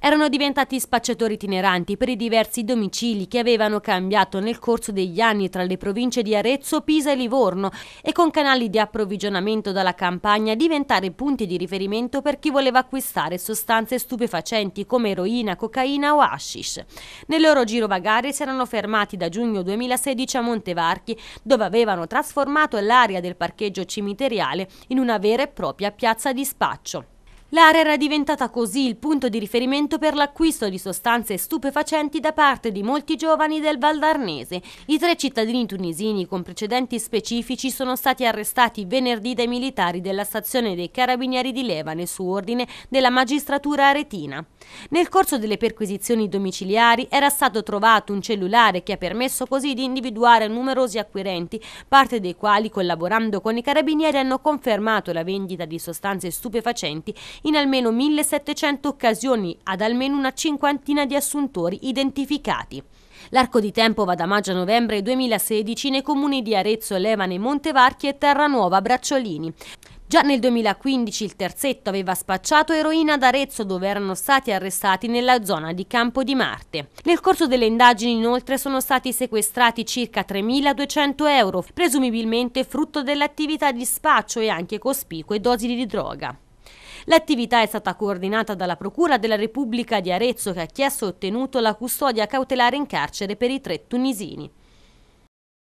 erano diventati spacciatori itineranti per i diversi domicili che avevano cambiato nel corso degli anni tra le province di Arezzo, Pisa e Livorno e con canali di approvvigionamento dalla campagna diventare punti di riferimento per chi voleva acquistare sostanze stupefacenti come eroina, cocaina o hashish. Nel loro girovagare si erano fermati da giugno 2016 a Montevarchi, dove avevano trasformato l'area del parcheggio cimiteriale in una vera e propria piazza di spaccio. L'area era diventata così il punto di riferimento per l'acquisto di sostanze stupefacenti da parte di molti giovani del Valdarnese. I tre cittadini tunisini con precedenti specifici sono stati arrestati venerdì dai militari della stazione dei Carabinieri di Levane su ordine della magistratura aretina. Nel corso delle perquisizioni domiciliari era stato trovato un cellulare che ha permesso così di individuare numerosi acquirenti, parte dei quali collaborando con i carabinieri hanno confermato la vendita di sostanze stupefacenti in almeno 1700 occasioni ad almeno una cinquantina di assuntori identificati. L'arco di tempo va da maggio a novembre 2016 nei comuni di Arezzo, Levane, Montevarchi e Terranuova Bracciolini. Già nel 2015 il terzetto aveva spacciato eroina ad Arezzo dove erano stati arrestati nella zona di Campo di Marte. Nel corso delle indagini inoltre sono stati sequestrati circa 3.200 euro, presumibilmente frutto dell'attività di spaccio e anche cospicue dosi di droga. L'attività è stata coordinata dalla Procura della Repubblica di Arezzo che ha chiesto e ottenuto la custodia cautelare in carcere per i tre tunisini.